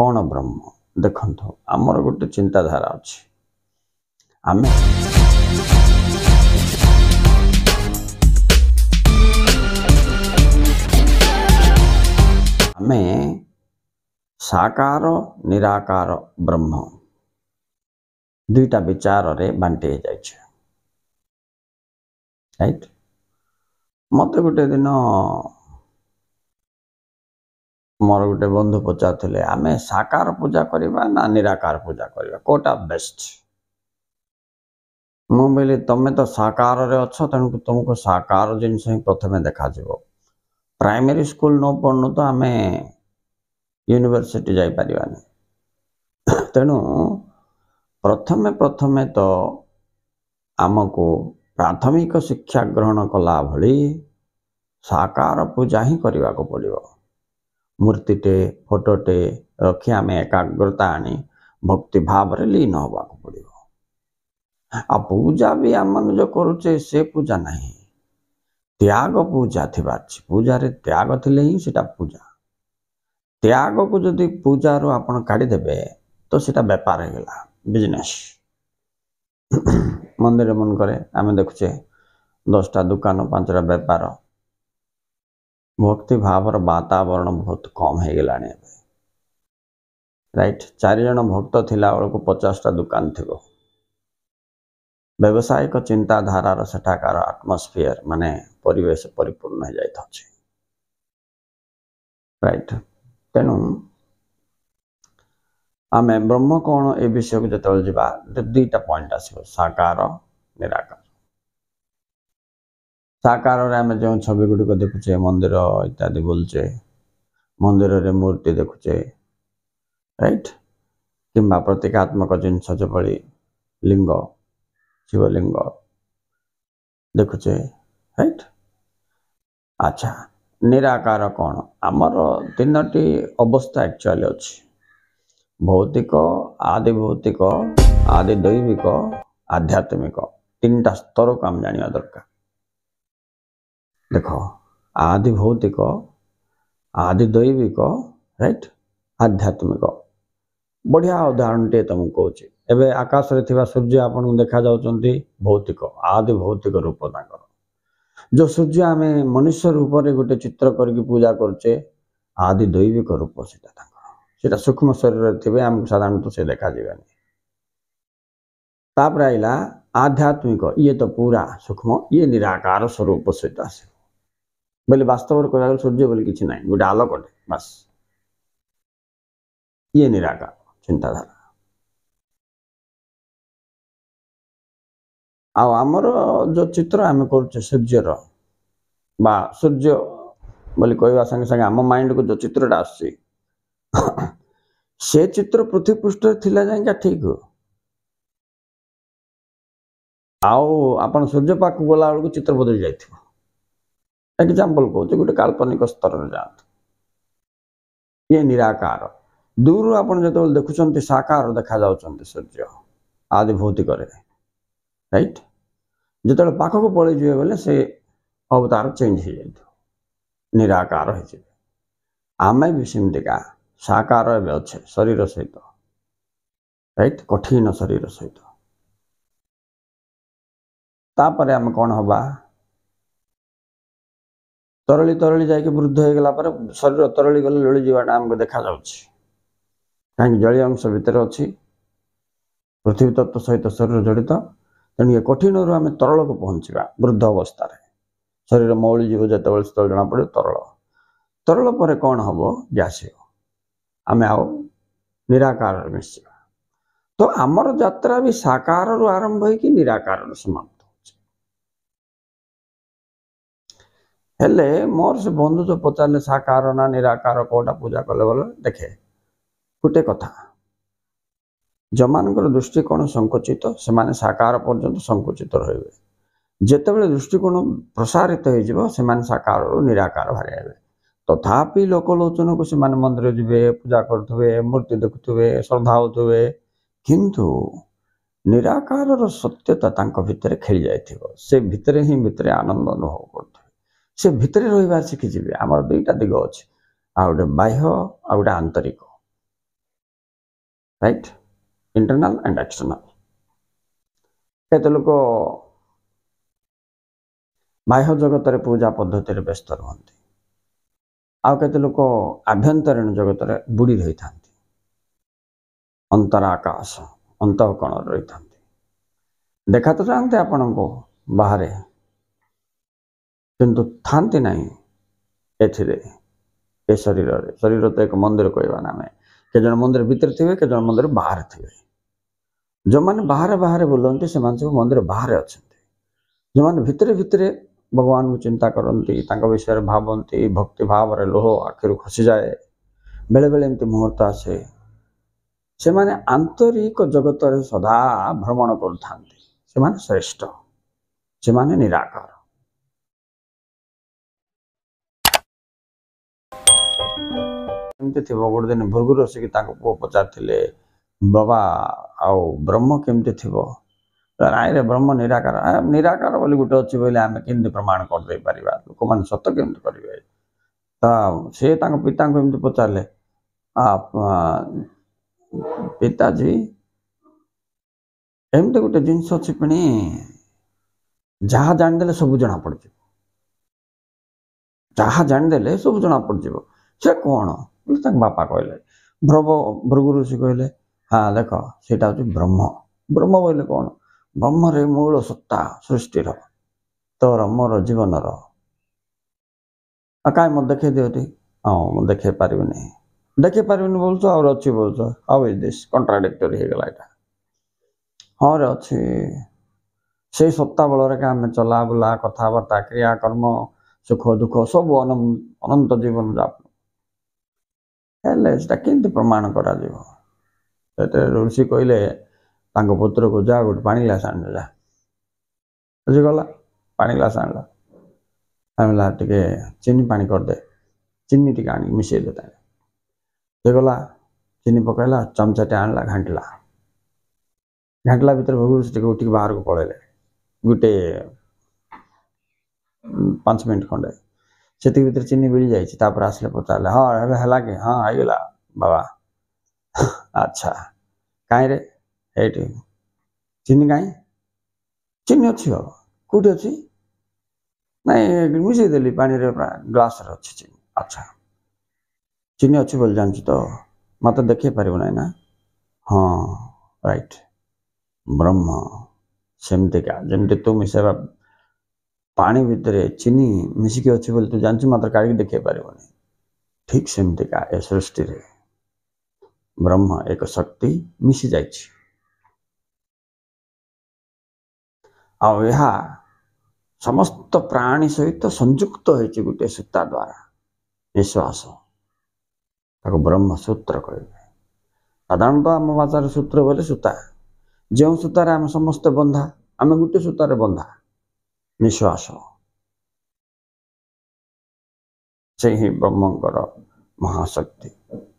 କ'ଣ ବ୍ରହ୍ମ ଦେଖନ୍ତୁ ଆମର ଗୋଟେ ଚିନ୍ତାଧାରା ଅଛି ଆମେ ଆମେ ସାକାର ନିରାକାର ବ୍ରହ୍ମ ଦୁଇଟା ବିଚାରରେ ବାଣ୍ଟି ହେଇଯାଇଛେ ରାଇଟ୍ ମୋତେ ଗୋଟେ ଦିନ ମୋର ଗୋଟେ ବନ୍ଧୁ ପଚାରୁଥିଲେ ଆମେ ସାକାର ପୂଜା କରିବା ନା ନିରାକାର ପୂଜା କରିବା କୋଉଟା ବେଷ୍ଟ ମୁଁ କହିଲି ତମେ ତ ସାକାରରେ ଅଛ ତେଣୁ ତୁମକୁ ସାକାର ଜିନିଷ ହିଁ ପ୍ରଥମେ ଦେଖାଯିବ ପ୍ରାଇମେରୀ ସ୍କୁଲ ନ ପଢ଼ୁନୁ ତ ଆମେ ୟୁନିଭର୍ସିଟି ଯାଇପାରିବାନି ତେଣୁ ପ୍ରଥମେ ପ୍ରଥମେ ତ ଆମକୁ ପ୍ରାଥମିକ ଶିକ୍ଷା ଗ୍ରହଣ କଲା ଭଳି ସାକାର ପୂଜା ହିଁ କରିବାକୁ ପଡ଼ିବ મૂર્તિટે ફોટોટે રખી આમે એકાગ્રતા આଣି ભક્તિ ભાવરે લીન હોવાકુ પડિବ આ પૂજા બી આમને જો કરુચે સે પૂજા નહીં ત્યાગ પૂજા થવા છે પૂજારે ત્યાગ થલે હિ સેટા પૂજા ત્યાગକୁ ଯଦି ପୂଜାରୁ ଆପଣ କାଢ଼ିଦେବେ ତ ସେଇଟା ବେପାର ହେଇଗଲା ବିଜନେସ୍ ମନ୍ଦିର ମାନଙ୍କରେ ଆମେ ଦେଖୁଛେ ଦଶଟା ଦୋକାନ ପାଞ୍ଚଟା ବେପାର ଭକ୍ତି ଭାବର ବାତାବରଣ ବହୁତ କମ୍ ହେଇଗଲାଣି ଏବେ ରାଇଟ୍ ଜଣ ଭକ୍ତ ଥିଲା ବେଳକୁ ପଚାଶଟା ଦୋକାନ ଥିବ ବ୍ୟବସାୟିକ ଚିନ୍ତାଧାରାର ସେଠାକାର ଆଟମସ୍ଫିୟର ମାନେ ପରିବେଶ ପରିପୂର୍ଣ୍ଣ ହେଇଯାଇଥାଉଛି ରାଇଟ୍ ତେଣୁ ଆମେ ବ୍ରହ୍ମ କ'ଣ ଏ ବିଷୟକୁ ଯେତେବେଳେ ଯିବା ଦୁଇଟା ପଏଣ୍ଟ ଆସିବ ସାକାର ନିରାକାର ତା କାରଣରେ ଆମେ ଯେଉଁ ଛବି ଗୁଡ଼ିକ ଦେଖୁଛେ ମନ୍ଦିର ଇତ୍ୟାଦି ବୁଲୁଛେ ମନ୍ଦିରରେ ମୂର୍ତ୍ତି ଦେଖୁଛେ ରାଇଟ୍ କିମ୍ବା ପ୍ରତୀକାତ୍ମକ ଜିନିଷ ଯେଭଳି ଲିଙ୍ଗ ଶିବଲିଙ୍ଗ ଦେଖୁଛେ ରାଇଟ୍ ଆଚ୍ଛା ନିରାକାର କ'ଣ ଆମର ତିନୋଟି ଅବସ୍ଥା ଆକ୍ଚୁଆଲି ଅଛି ଭୌତିକ ଆଦି ଭୌତିକ ଆଦି ଦୈବିକ ଆଧ୍ୟାତ୍ମିକ ତିନିଟା ସ୍ତରକୁ ଆମେ ଜାଣିବା ଦରକାର देख आदि भौतिक आदि दैविक राइट आध्यात्मिक बढ़िया उदाहरण टे तुम कौच एवं आकाश में थी सूर्य आप देखा भौतिक आदि भौतिक रूप जो सूर्य आम मनुष्य रूप से गोटे चित्र करके कर आदि दैविक रूप से सूक्ष्म शरीर थे साधारण तो से देखा आध्यात्मिक ये तो पूरा सूक्ष्म ये निराकार स्वरूप सहित आसे ବୋଲେ ବାସ୍ତବରେ କହିବାକୁ ସୂର୍ଯ୍ୟ ବୋଲି କିଛି ନାହିଁ ଗୋଟେ ଆଲୋକଟେ ବାସ୍ ଇଏ ନିରାକାର ଚିନ୍ତାଧାରା ଆଉ ଆମର ଯେଉଁ ଚିତ୍ର ଆମେ କରୁଛେ ସୂର୍ଯ୍ୟର ବା ସୂର୍ଯ୍ୟ ବୋଲି କହିବା ସାଙ୍ଗେ ସାଙ୍ଗେ ଆମ ମାଇଣ୍ଡକୁ ଯେଉଁ ଚିତ୍ରଟା ଆସୁଛି ସେ ଚିତ୍ର ପୃଥିବୀ ପୃଷ୍ଠରେ ଥିଲା ଯାଇକା ଠିକ୍ ଆଉ ଆପଣ ସୂର୍ଯ୍ୟ ପାଖକୁ ଗଲାବେଳକୁ ଚିତ୍ର ବଦଳି ଯାଇଥିବ ଏକ୍ଜାମ୍ପଲ କହୁଛି ଗୋଟେ କାଳ୍ପନିକ ସ୍ତରରେ ଯାଆନ୍ତୁ ଇଏ ନିରାକାର ଦୂରରୁ ଆପଣ ଯେତେବେଳେ ଦେଖୁଛନ୍ତି ସାକାର ଦେଖାଯାଉଛନ୍ତି ସୂର୍ଯ୍ୟ ଆଦି ଭୌତିକରେ ରାଇଟ୍ ଯେତେବେଳେ ପାଖକୁ ପଳେଇଯିବେ ବୋଲେ ସେ ଅବତାର ଚେଞ୍ଜ ହେଇଯାଇଥିବ ନିରାକାର ହେଇଯିବେ ଆମେ ବି ସେମିତିକା ସାକାର ଏବେ ଅଛେ ଶରୀର ସହିତ ରାଇଟ୍ କଠିନ ଶରୀର ସହିତ ତାପରେ ଆମେ କ'ଣ ହବା ତରଳି ତରଳି ଯାଇକି ବୃଦ୍ଧ ହେଇଗଲା ପରେ ଶରୀର ତରଳି ଗଲେ ଲୋଳିଯିବାଟା ଆମକୁ ଦେଖାଯାଉଛି କାହିଁକି ଜଳୀୟ ଅଂଶ ଭିତରେ ଅଛି ପୃଥିବୀ ତତ୍ତ୍ୱ ସହିତ ଶରୀର ଜଡ଼ିତ ତେଣୁ ଏ କଠିନରୁ ଆମେ ତରଳକୁ ପହଞ୍ଚିବା ବୃଦ୍ଧ ଅବସ୍ଥାରେ ଶରୀର ମଉଳି ଯିବ ଯେତେବେଳେ ସେତେବେଳେ ଜଣାପଡ଼ିବ ତରଳ ତରଳ ପରେ କ'ଣ ହେବ ଗ୍ୟାସିବ ଆମେ ଆଉ ନିରାକାରରେ ମିଶିବା ତ ଆମର ଯାତ୍ରା ବି ସାକାରରୁ ଆରମ୍ଭ ହେଇକି ନିରାକାରରୁ ସମାପ୍ତ ହେଲେ ମୋର ସେ ବନ୍ଧୁ ତ ପଚାରିଲେ ସାକାର ନା ନିରାକାର କେଉଁଟା ପୂଜା କଲେ ବୋଲେ ଦେଖେ ଗୋଟେ କଥା ଯେଉଁମାନଙ୍କର ଦୃଷ୍ଟିକୋଣ ସଙ୍କୁଚିତ ସେମାନେ ସାକାର ପର୍ଯ୍ୟନ୍ତ ସଙ୍କୁଚିତ ରହିବେ ଯେତେବେଳେ ଦୃଷ୍ଟିକୋଣ ପ୍ରସାରିତ ହେଇଯିବ ସେମାନେ ସାକାରରୁ ନିରାକାର ବାହାରିବେ ତଥାପି ଲୋକଲୋଚନକୁ ସେମାନେ ମନ୍ଦିର ଯିବେ ପୂଜା କରୁଥିବେ ମୂର୍ତ୍ତି ଦେଖୁଥିବେ ଶ୍ରଦ୍ଧା ହେଉଥିବେ କିନ୍ତୁ ନିରାକାରର ସତ୍ୟତା ତାଙ୍କ ଭିତରେ ଖେଳି ଯାଇଥିବ ସେ ଭିତରେ ହିଁ ଭିତରେ ଆନନ୍ଦ ଅନୁଭବ କରୁଥିବ ସେ ଭିତରେ ରହିବା ଶିଖିଯିବେ ଆମର ଦୁଇଟା ଦିଗ ଅଛି ଆଉ ଗୋଟେ ବାହ୍ୟ ଆଉ ଗୋଟେ ଆନ୍ତରିକ ରାଇଟ୍ ଇଣ୍ଟରନାଲ୍ ଆଣ୍ଡ ଏକ୍ସଟର୍ନାଲ୍ କେତେ ଲୋକ ବାହ୍ୟ ଜଗତରେ ପୂଜା ପଦ୍ଧତିରେ ବ୍ୟସ୍ତ ରୁହନ୍ତି ଆଉ କେତେ ଲୋକ ଆଭ୍ୟନ୍ତରୀଣ ଜଗତରେ ବୁଡ଼ି ରହିଥାନ୍ତି ଅନ୍ତର ଆକାଶ ଅନ୍ତଃକଣରେ ରହିଥାନ୍ତି ଦେଖା ତ ଯାଆନ୍ତି ଆପଣଙ୍କୁ ବାହାରେ କିନ୍ତୁ ଥାନ୍ତି ନାହିଁ ଏଥିରେ ଏ ଶରୀରରେ ଶରୀର ତ ଏକ ମନ୍ଦିର କହିବା ନା ଆମେ କେତେଜଣ ମନ୍ଦିର ଭିତରେ ଥିବେ କେତେଜଣ ମନ୍ଦିର ବାହାରେ ଥିବେ ଯେଉଁମାନେ ବାହାରେ ବାହାରେ ବୁଲନ୍ତି ସେମାନେ ସବୁ ମନ୍ଦିର ବାହାରେ ଅଛନ୍ତି ଯେଉଁମାନେ ଭିତରେ ଭିତରେ ଭଗବାନଙ୍କୁ ଚିନ୍ତା କରନ୍ତି ତାଙ୍କ ବିଷୟରେ ଭାବନ୍ତି ଭକ୍ତି ଭାବରେ ଲୋହ ଆଖିରୁ ଖସିଯାଏ ବେଳେବେଳେ ଏମିତି ମୁହୂର୍ତ୍ତ ଆସେ ସେମାନେ ଆନ୍ତରିକ ଜଗତରେ ସଦା ଭ୍ରମଣ କରୁଥାନ୍ତି ସେମାନେ ଶ୍ରେଷ୍ଠ ସେମାନେ ନିରାକାର କେମିତି ଥିବ ଗୋଟେ ଦିନ ଭୃଗୁ ଆସିକି ତାଙ୍କ ପୁଅ ପଚାରିଥିଲେ ବାବା ଆଉ ବ୍ରହ୍ମ କେମିତି ଥିବ ନାଇଁରେ ବ୍ରହ୍ମ ନିରାକାର ନିରାକାର ବୋଲି ଗୋଟେ ଅଛି ବୋଇଲେ ଆମେ କେମିତି ପ୍ରମାଣ କରିଦେଇ ପାରିବା ଲୋକମାନେ ସତ କେମିତି କରିବେ ତ ସେ ତାଙ୍କ ପିତାଙ୍କୁ ଏମିତି ପଚାରିଲେ ପିତାଜୀ ଏମିତି ଗୋଟେ ଜିନିଷ ଅଛି ପୁଣି ଯାହା ଜାଣିଦେଲେ ସବୁ ଜଣାପଡ଼ିଯିବ ଯାହା ଜାଣିଦେଲେ ସବୁ ଜଣାପଡ଼ିଯିବ ସେ କ'ଣ ବୋଲି ତାଙ୍କ ବାପା କହିଲେ ଭ୍ରବ ଭୃଗୁ ଋଷି କହିଲେ ହଁ ଦେଖ ସେଇଟା ହେଉଛି ବ୍ରହ୍ମ ବ୍ରହ୍ମ କହିଲେ କ'ଣ ବ୍ରହ୍ମରେ ମୂଳ ସତ୍ତା ସୃଷ୍ଟିର ତୋର ମୋର ଜୀବନର ଆଉ କାହିଁ ମୋତେ ଦେଖେଇ ଦିଅନ୍ତି ହଁ ମୁଁ ଦେଖେଇ ପାରିବିନି ଦେଖେଇ ପାରିବିନି ବୋଲୁଛ ଆଉ ଅଛି ବୋଲୁଛ ଆଉ ଏ ଦିଶ କଣ୍ଟ୍ରାଡିକ୍ଟୋରୀ ହେଇଗଲା ଏଇଟା ହଁ ରେ ଅଛି ସେଇ ସତ୍ତା ବଳରେ କା ଆମେ ଚଲାବୁଲା କଥାବାର୍ତ୍ତା କ୍ରିୟାକର୍ମ ସୁଖ ଦୁଃଖ ସବୁ ଅନନ୍ତ ଜୀବନ ଯାପନ के प्रमाणषि कहिले पत्रको जा गे पास आजगलादे चिन टे आसैदे तिन पकेला चमचाटे आणला घटला घान्टा भित्र भुष बाह्र पढाइले गे पाँच मिनट खणे ସେତିକି ଭିତରେ ଚିନି ମିଳି ଯାଇଛି ତାପରେ ଆସିଲେ ପଚାରିଲେ ହଁ ଏବେ ହେଲା କି ହଁ ହେଇଗଲା ବାବା ଆଚ୍ଛା କାହିଁରେ ଏଇଠି ଚିନି କାହିଁ ଚିନି ଅଛି ବାବା କେଉଁଠି ଅଛି ନାଇଁ ମିଶେଇ ଦେଲି ପାଣିରେ ଗ୍ଲାସ୍ରେ ଅଛି ଚିନି ଆଚ୍ଛା ଚିନି ଅଛି ବୋଲି ଜାଣିଛୁ ତ ମୋତେ ଦେଖେଇ ପାରିବୁ ନାହିଁ ନା ହଁ ରାଇଟ୍ ବ୍ରହ୍ମ ସେମିତିକା ଯେମିତି ତୁ ମିଶାଇବା ପାଣି ଭିତରେ ଚିନି ମିଶିକି ଅଛି ବୋଲି ତୁ ଜାଣିଛୁ ମାତ୍ର କାଢ଼ିକି ଦେଖାଇ ପାରିବନି ଠିକ୍ ସେମିତିକା ଏ ସୃଷ୍ଟିରେ ବ୍ରହ୍ମ ଏକ ଶକ୍ତି ମିଶି ଯାଇଛି ଆଉ ଏହା ସମସ୍ତ ପ୍ରାଣୀ ସହିତ ସଂଯୁକ୍ତ ହୋଇଛି ଗୋଟିଏ ସୂତା ଦ୍ୱାରା ନିଶ୍ୱାସ ତାକୁ ବ୍ରହ୍ମ ସୂତ୍ର କହିବେ ସାଧାରଣତଃ ଆମ ଭାଷାର ସୂତ୍ର ବୋଲି ସୂତା ଯେଉଁ ସୂତାରେ ଆମେ ସମସ୍ତେ ବନ୍ଧା ଆମେ ଗୋଟେ ସୂତାରେ ବନ୍ଧା निश्वास से ही ब्रह्म महाशक्ति